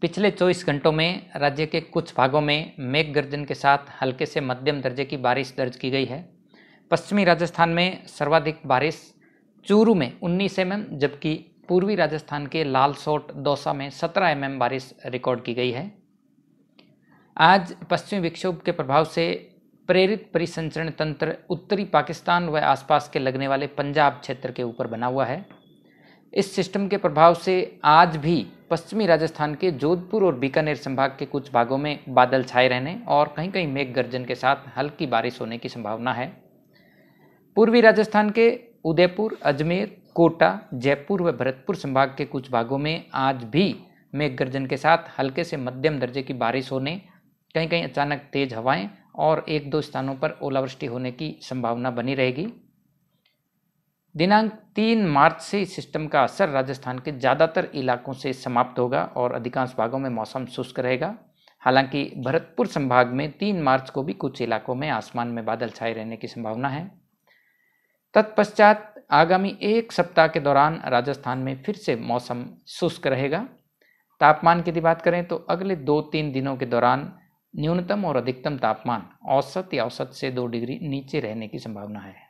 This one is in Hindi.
पिछले 24 घंटों में राज्य के कुछ भागों में मेघ गर्जन के साथ हल्के से मध्यम दर्जे की बारिश दर्ज की गई है पश्चिमी राजस्थान में सर्वाधिक बारिश चूरू में उन्नीस एम mm, जबकि पूर्वी राजस्थान के लालसोट दौसा में 17 एम mm बारिश रिकॉर्ड की गई है आज पश्चिमी विक्षोभ के प्रभाव से प्रेरित परिसंचरण तंत्र उत्तरी पाकिस्तान व आसपास के लगने वाले पंजाब क्षेत्र के ऊपर बना हुआ है इस सिस्टम के प्रभाव से आज भी पश्चिमी राजस्थान के जोधपुर और बीकानेर संभाग के कुछ भागों में बादल छाए रहने और कहीं कहीं मेघ गर्जन के साथ हल्की बारिश होने की संभावना है पूर्वी राजस्थान के उदयपुर अजमेर कोटा जयपुर व भरतपुर संभाग के कुछ भागों में आज भी मेघ गर्जन के साथ हल्के से मध्यम दर्जे की बारिश होने कहीं कहीं अचानक तेज हवाएं और एक दो स्थानों पर ओलावृष्टि होने की संभावना बनी रहेगी दिनांक तीन मार्च से इस सिस्टम का असर राजस्थान के ज़्यादातर इलाकों से समाप्त होगा और अधिकांश भागों में मौसम शुष्क रहेगा हालांकि भरतपुर संभाग में तीन मार्च को भी कुछ इलाकों में आसमान में बादल छाए रहने की संभावना है तत्पश्चात आगामी एक सप्ताह के दौरान राजस्थान में फिर से मौसम शुष्क रहेगा तापमान की बात करें तो अगले दो तीन दिनों के दौरान न्यूनतम और अधिकतम तापमान औसत या औसत से दो डिग्री नीचे रहने की संभावना है